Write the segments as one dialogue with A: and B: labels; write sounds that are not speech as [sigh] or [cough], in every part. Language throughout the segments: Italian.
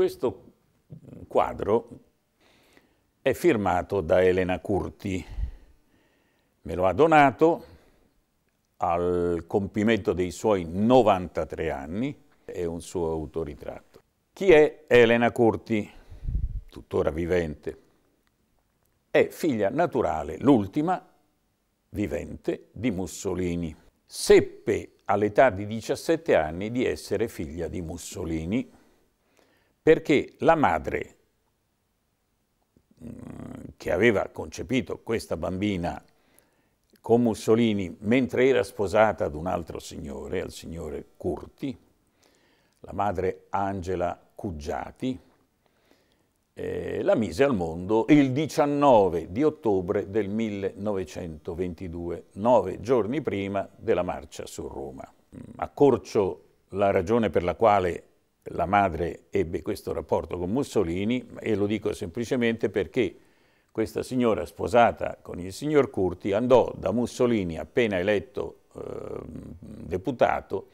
A: Questo quadro è firmato da Elena Curti. Me lo ha donato al compimento dei suoi 93 anni, è un suo autoritratto. Chi è Elena Curti, tuttora vivente? È figlia naturale, l'ultima vivente, di Mussolini. Seppe all'età di 17 anni di essere figlia di Mussolini, perché la madre mm, che aveva concepito questa bambina con Mussolini mentre era sposata ad un altro signore, al signore Curti, la madre Angela Cuggiati, eh, la mise al mondo il 19 di ottobre del 1922, nove giorni prima della marcia su Roma. Mm, accorcio la ragione per la quale la madre ebbe questo rapporto con Mussolini e lo dico semplicemente perché questa signora sposata con il signor Curti andò da Mussolini appena eletto eh, deputato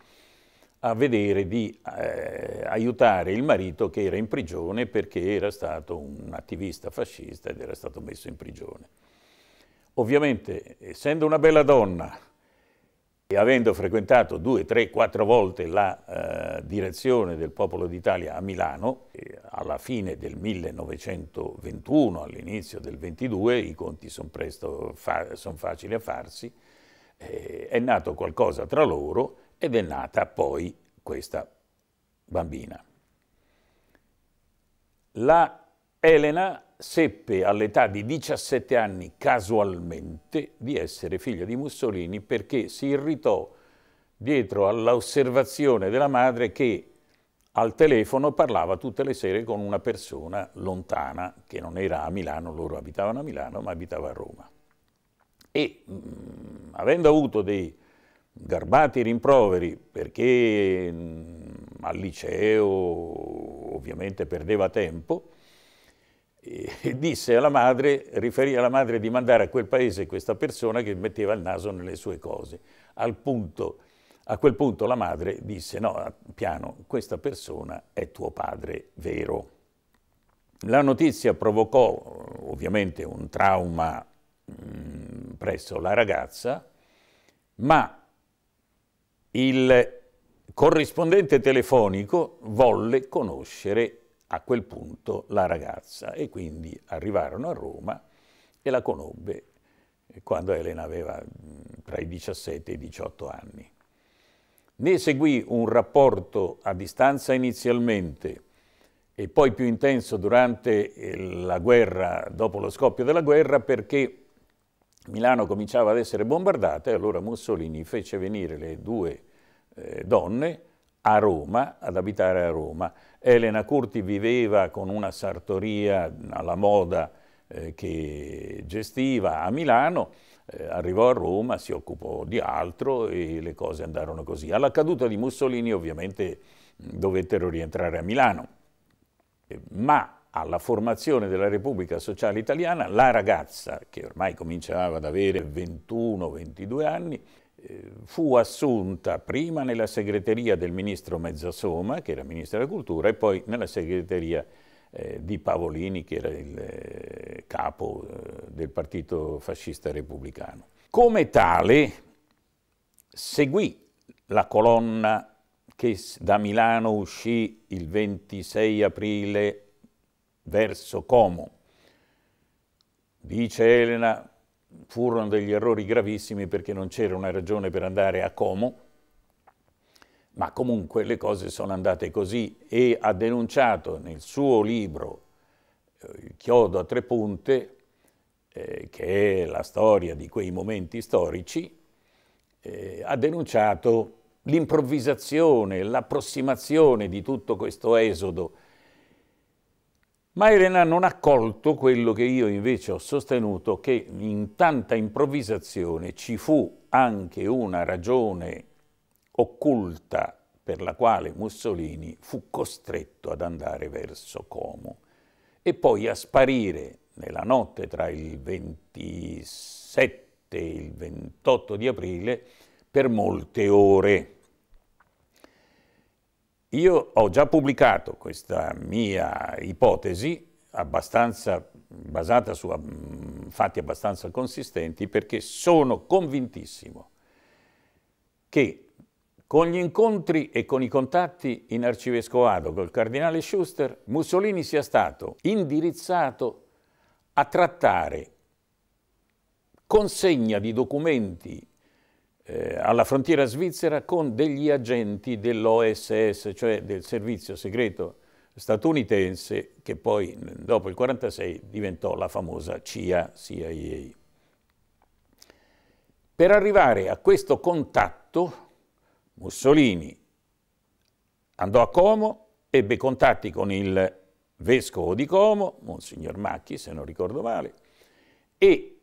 A: a vedere di eh, aiutare il marito che era in prigione perché era stato un attivista fascista ed era stato messo in prigione. Ovviamente, essendo una bella donna, e avendo frequentato due, tre, quattro volte la eh, direzione del Popolo d'Italia a Milano, alla fine del 1921, all'inizio del 22, i conti sono fa son facili a farsi, eh, è nato qualcosa tra loro ed è nata poi questa bambina. La Elena seppe all'età di 17 anni casualmente di essere figlia di Mussolini perché si irritò dietro all'osservazione della madre che al telefono parlava tutte le sere con una persona lontana che non era a Milano, loro abitavano a Milano ma abitava a Roma. E mh, mm, avendo avuto dei garbati rimproveri perché mh, mm, al liceo ovviamente perdeva tempo, e [laughs] disse alla madre, riferì alla madre di mandare a quel paese questa persona che metteva il naso nelle sue cose. Punto, a quel punto la madre disse, no, piano, questa persona è tuo padre vero. La notizia provocò eh, ovviamente un trauma mh, mm, presso la ragazza, ma il corrispondente telefonico volle conoscere a quel punto la ragazza e quindi arrivarono a Roma e la conobbe quando Elena aveva tra i 17 e i 18 anni. Ne seguì un rapporto a distanza inizialmente e poi più intenso durante eh, la guerra, dopo lo scoppio della guerra, perché Milano cominciava ad essere bombardata e allora Mussolini fece venire le due eh, donne a Roma, ad abitare a Roma. Elena Curti viveva con una sartoria alla moda eh, che gestiva a Milano, eh, arrivò a Roma, si occupò di altro e le cose andarono così. Alla caduta di Mussolini ovviamente mm, dovettero rientrare a Milano, eh, ma alla formazione della Repubblica Sociale Italiana la ragazza, che ormai cominciava ad avere 21-22 anni, fu assunta prima nella segreteria del ministro Mezzasoma, che era ministro della cultura, e poi nella segreteria eh, di Pavolini, che era il eh, capo eh, del partito fascista repubblicano. Come tale seguì la colonna che da Milano uscì il 26 aprile verso Como. Dice Elena furono degli errori gravissimi perché non c'era una ragione per andare a Como, ma comunque le cose sono andate così e ha denunciato nel suo libro eh, Il chiodo a tre punte, eh, che è la storia di quei momenti storici, eh, ha denunciato l'improvvisazione, l'approssimazione di tutto questo esodo ma Irena non ha colto quello che io invece ho sostenuto, che in tanta improvvisazione ci fu anche una ragione occulta per la quale Mussolini fu costretto ad andare verso Como e poi a sparire nella notte tra il 27 e il 28 di aprile per molte ore. Io ho già pubblicato questa mia ipotesi, basata su mm, fatti abbastanza consistenti, perché sono convintissimo che con gli incontri e con i contatti in arcivescovado col cardinale Schuster, Mussolini sia stato indirizzato a trattare consegna di documenti eh, alla frontiera svizzera con degli agenti dell'OSS, cioè del servizio segreto statunitense che poi dopo il 1946 diventò la famosa CIA, CIA. Per arrivare a questo contatto Mussolini andò a Como, ebbe contatti con il vescovo di Como, Monsignor Macchi se non ricordo male, e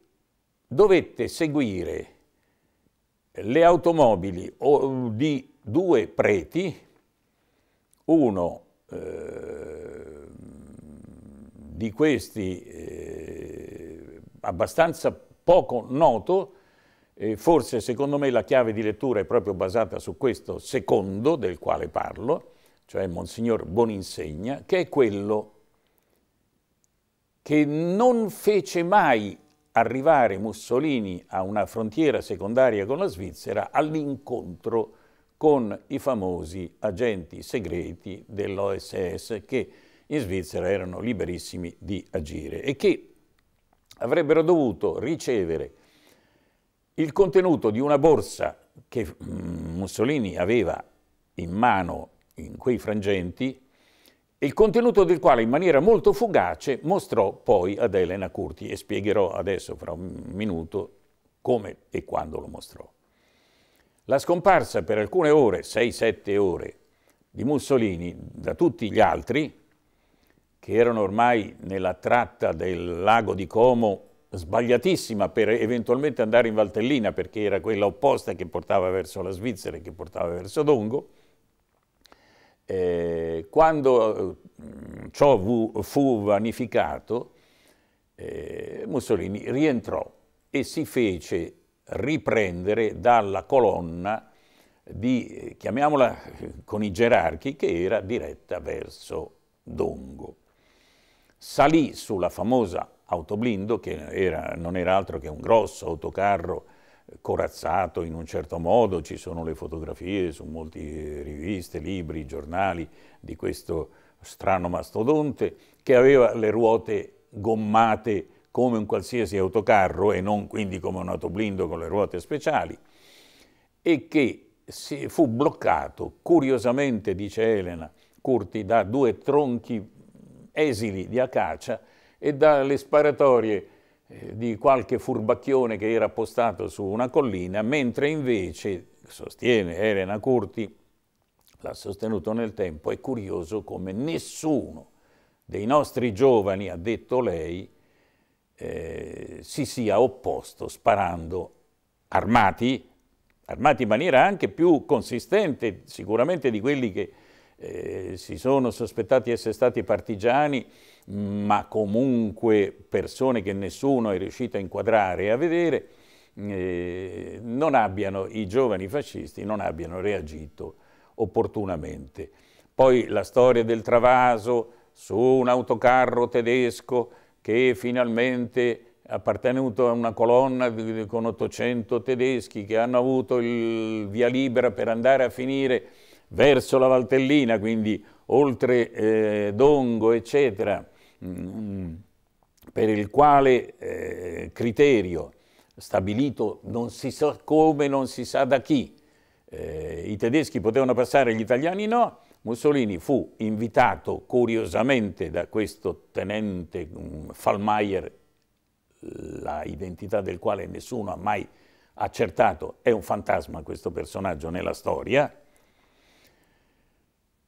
A: dovette seguire le automobili eh, di due preti, uno eh, di questi eh, abbastanza poco noto, e forse secondo me la chiave di lettura è proprio basata su questo secondo del quale parlo, cioè Monsignor Boninsegna, che è quello che non fece mai arrivare Mussolini a una frontiera secondaria con la Svizzera all'incontro con i famosi agenti segreti dell'OSS che in Svizzera erano liberissimi di agire e che avrebbero dovuto ricevere il contenuto di una borsa che mm, Mussolini aveva in mano in quei frangenti il contenuto del quale in maniera molto fugace mostrò poi ad Elena Curti e spiegherò adesso fra un minuto come e quando lo mostrò. La scomparsa per alcune ore, 6-7 ore, di Mussolini da tutti gli altri, che erano ormai nella tratta del lago di Como sbagliatissima per eventualmente andare in Valtellina perché era quella opposta che portava verso la Svizzera e che portava verso Dongo, eh, quando eh, ciò fu, fu vanificato, eh, Mussolini rientrò e si fece riprendere dalla colonna di, eh, chiamiamola eh, con i gerarchi, che era diretta verso Dongo. Salì sulla famosa autoblindo, che era, non era altro che un grosso autocarro corazzato in un certo modo, ci sono le fotografie su molte riviste, libri, giornali di questo strano mastodonte che aveva le ruote gommate come un qualsiasi autocarro e non quindi come un autoblindo con le ruote speciali e che fu bloccato, curiosamente, dice Elena Curti, da due tronchi esili di acacia e dalle sparatorie eh, di qualche furbacchione che era appostato su una collina, mentre invece, sostiene Elena Curti, l'ha sostenuto nel tempo, è curioso come nessuno dei nostri giovani, ha detto lei, eh, si sia opposto sparando armati, armati in maniera anche più consistente sicuramente di quelli che eh, si sono sospettati essere stati partigiani, ma comunque persone che nessuno è riuscito a inquadrare e a vedere, eh, non abbiano, i giovani fascisti non abbiano reagito opportunamente. Poi la storia del travaso su un autocarro tedesco che finalmente appartenuto a una colonna con 800 tedeschi che hanno avuto il via libera per andare a finire verso la Valtellina, quindi oltre eh, Dongo, eccetera, mm, per il quale eh, criterio stabilito non si sa come, non si sa da chi, eh, i tedeschi potevano passare, gli italiani no, Mussolini fu invitato curiosamente da questo tenente um, mm, Fallmeier, la identità del quale nessuno ha mai accertato, è un fantasma questo personaggio nella storia,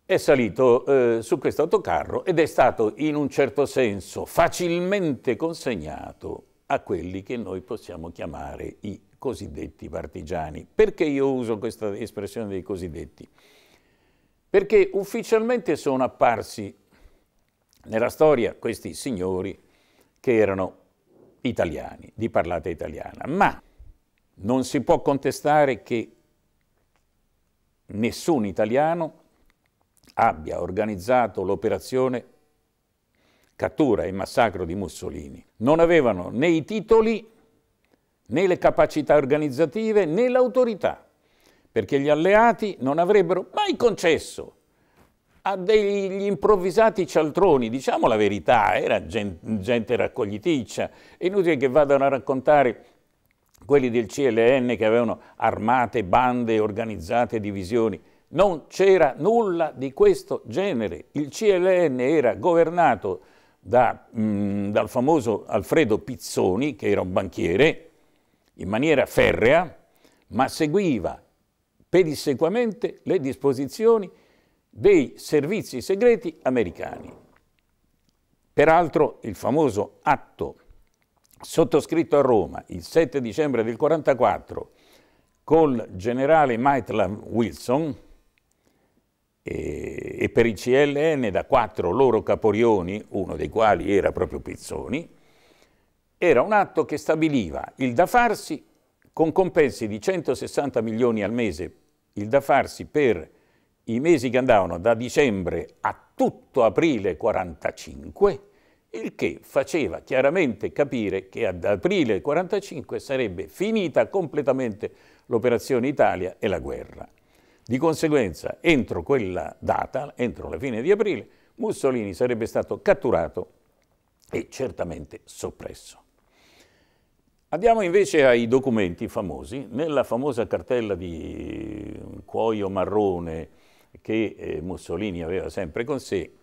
A: è salito eh, su questo autocarro ed è stato in un certo senso facilmente consegnato a quelli che noi possiamo chiamare i cosiddetti partigiani. Perché io uso questa espressione dei cosiddetti? Perché ufficialmente sono apparsi nella storia questi signori che erano italiani, di parlata italiana, ma non si può contestare che nessun italiano abbia organizzato l'operazione cattura e massacro di Mussolini. Non avevano né i titoli, né le capacità organizzative, né l'autorità, perché gli alleati non avrebbero mai concesso a degli improvvisati cialtroni, diciamo la verità, era gente, raccogliticcia, è inutile che vadano a raccontare quelli del CLN che avevano armate, bande, organizzate divisioni. Non c'era nulla di questo genere. Il CLN era governato da, mh, mm, dal famoso Alfredo Pizzoni, che era un banchiere, in maniera ferrea, ma seguiva pedissequamente le disposizioni dei servizi segreti americani. Peraltro il famoso atto sottoscritto a Roma il 7 dicembre del 1944 col generale Maitland Wilson, e, eh, e per il CLN da quattro loro caporioni, uno dei quali era proprio Pizzoni, era un atto che stabiliva il da farsi con compensi di 160 milioni al mese, il da farsi per i mesi che andavano da dicembre a tutto aprile 45, il che faceva chiaramente capire che ad aprile 45 sarebbe finita completamente l'operazione Italia e la guerra. Di conseguenza, entro quella data, entro la fine di aprile, Mussolini sarebbe stato catturato e certamente soppresso. Andiamo invece ai documenti famosi. Nella famosa cartella di cuoio marrone che eh, Mussolini aveva sempre con sé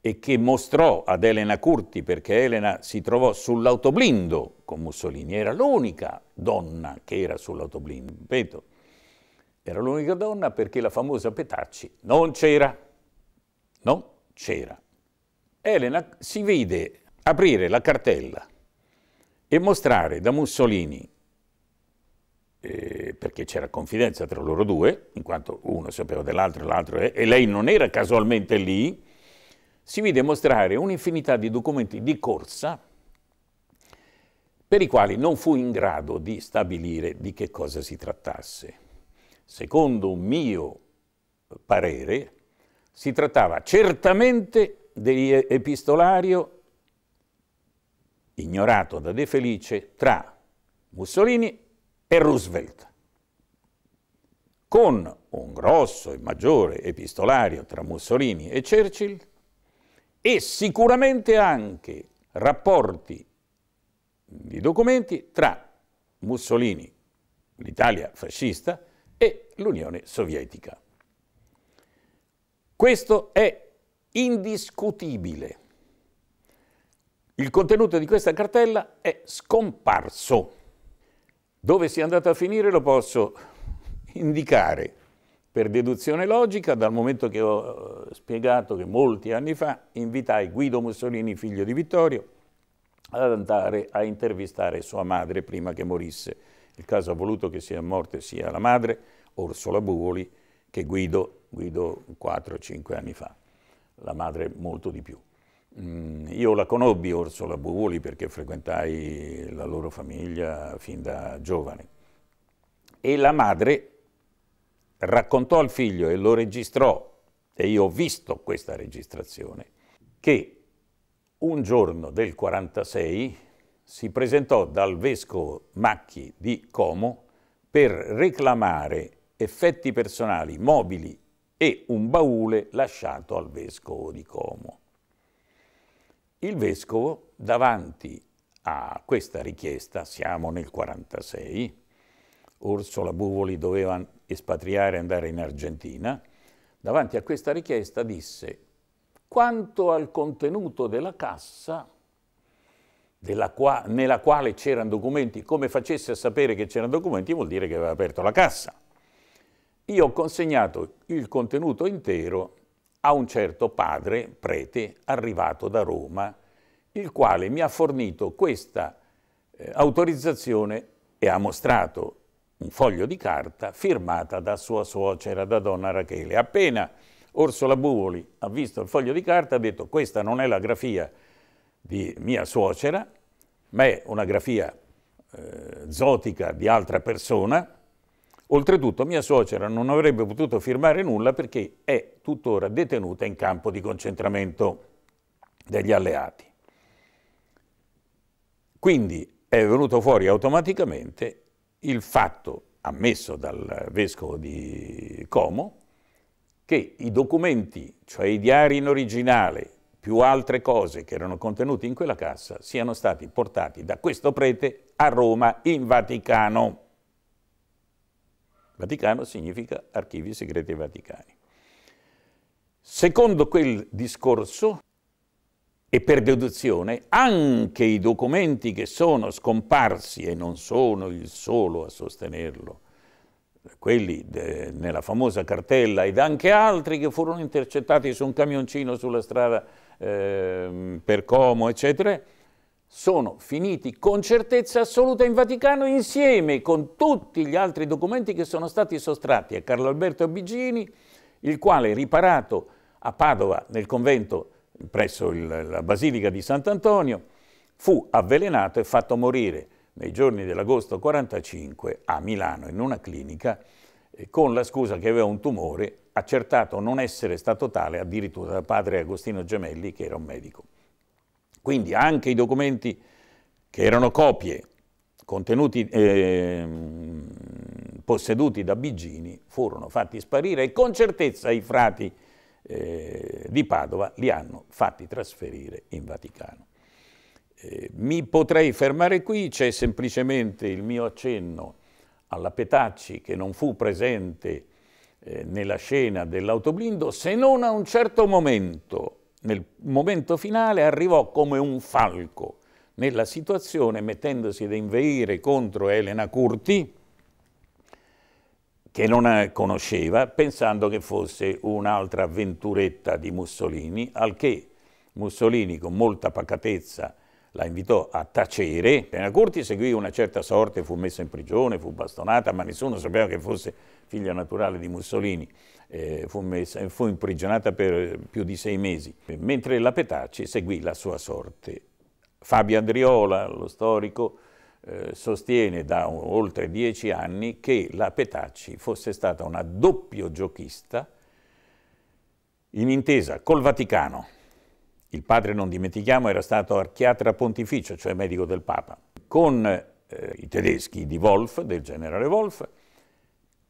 A: e che mostrò ad Elena Curti perché Elena si trovò sull'autoblindo con Mussolini, era l'unica donna che era sull'autoblindo. Ripeto, era l'unica donna perché la famosa Petacci non c'era, non c'era. Elena si vide aprire la cartella e mostrare da Mussolini, eh, perché c'era confidenza tra loro due, in quanto uno sapeva dell'altro, e l'altro eh, e lei non era casualmente lì, si vide mostrare un'infinità di documenti di corsa per i quali non fu in grado di stabilire di che cosa si trattasse secondo un mio parere, si trattava certamente di epistolario ignorato da De Felice tra Mussolini e Roosevelt, con un grosso e maggiore epistolario tra Mussolini e Churchill e sicuramente anche rapporti di documenti tra Mussolini, l'Italia fascista, e l'Unione Sovietica. Questo è indiscutibile. Il contenuto di questa cartella è scomparso. Dove sia andato a finire lo posso indicare per deduzione logica dal momento che ho eh, spiegato che molti anni fa invitai Guido Mussolini, figlio di Vittorio, ad andare a intervistare sua madre prima che morisse il caso ha voluto che sia morte sia la madre, Orsola Buvoli, che Guido, Guido 4-5 anni fa, la madre molto di più. Mm, io la conobbi Orsola Buvoli perché frequentai la loro famiglia fin da giovane e la madre raccontò al figlio e lo registrò, e io ho visto questa registrazione, che un giorno del 46 si presentò dal vescovo Macchi di Como per reclamare effetti personali mobili e un baule lasciato al vescovo di Como. Il vescovo, davanti a questa richiesta, siamo nel 46, Orsola Buvoli doveva espatriare e andare in Argentina, davanti a questa richiesta disse quanto al contenuto della cassa qua, nella quale c'erano documenti, come facesse a sapere che c'erano documenti vuol dire che aveva aperto la cassa. Io ho consegnato il contenuto intero a un certo padre, prete, arrivato da Roma, il quale mi ha fornito questa eh, autorizzazione e ha mostrato un foglio di carta firmata da sua suocera, da donna Rachele. Appena Orsola Buvoli ha visto il foglio di carta ha detto questa non è la grafia di mia suocera, ma è una grafia eh, zotica di altra persona. Oltretutto mia suocera non avrebbe potuto firmare nulla perché è tuttora detenuta in campo di concentramento degli alleati. Quindi è venuto fuori automaticamente il fatto, ammesso dal vescovo di Como, che i documenti, cioè i diari in originale più altre cose che erano contenute in quella cassa siano stati portati da questo prete a Roma in Vaticano. Vaticano significa archivi segreti vaticani. Secondo quel discorso, e per deduzione, anche i documenti che sono scomparsi, e non sono il solo a sostenerlo, quelli de, nella famosa cartella ed anche altri che furono intercettati su un camioncino sulla strada Ehm, per Como, eccetera, sono finiti con certezza assoluta in Vaticano insieme con tutti gli altri documenti che sono stati sottratti a Carlo Alberto Bigini, il quale riparato a Padova nel convento presso il, la Basilica di Sant'Antonio, fu avvelenato e fatto morire nei giorni dell'agosto 45 a Milano in una clinica con la scusa che aveva un tumore, accertato non essere stato tale addirittura da padre Agostino Gemelli, che era un medico. Quindi anche i documenti che erano copie contenuti, eh, posseduti da Biggini furono fatti sparire e con certezza i frati eh, di Padova li hanno fatti trasferire in Vaticano. Eh, mi potrei fermare qui, c'è semplicemente il mio accenno alla Petacci che non fu presente eh, nella scena dell'autoblindo se non a un certo momento, nel momento finale arrivò come un falco nella situazione mettendosi ad inveire contro Elena Curti che non eh, conosceva pensando che fosse un'altra avventuretta di Mussolini al che Mussolini con molta pacatezza la invitò a tacere. Elena Curti seguì una certa sorte, fu messa in prigione, fu bastonata, ma nessuno sapeva che fosse figlia naturale di Mussolini. Eh, fu, messa, fu, imprigionata per più di sei mesi, mentre la Petacci seguì la sua sorte. Fabio Andriola, lo storico, eh, sostiene da un, oltre dieci anni che la Petacci fosse stata una doppio giochista in intesa col Vaticano il padre, non dimentichiamo, era stato archiatra pontificio, cioè medico del Papa, con eh, i tedeschi di Wolf, del generale Wolf,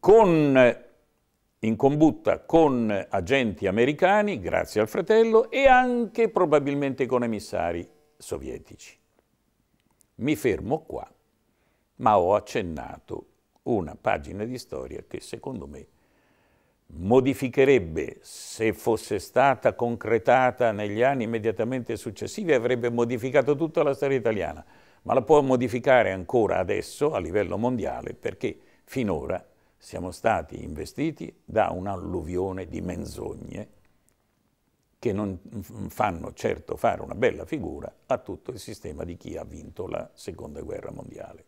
A: con, in combutta con agenti americani, grazie al fratello, e anche probabilmente con emissari sovietici. Mi fermo qua, ma ho accennato una pagina di storia che secondo me modificherebbe, se fosse stata concretata negli anni immediatamente successivi, avrebbe modificato tutta la storia italiana, ma la può modificare ancora adesso a livello mondiale perché finora siamo stati investiti da un'alluvione di menzogne che non fanno certo fare una bella figura a tutto il sistema di chi ha vinto la Seconda Guerra Mondiale.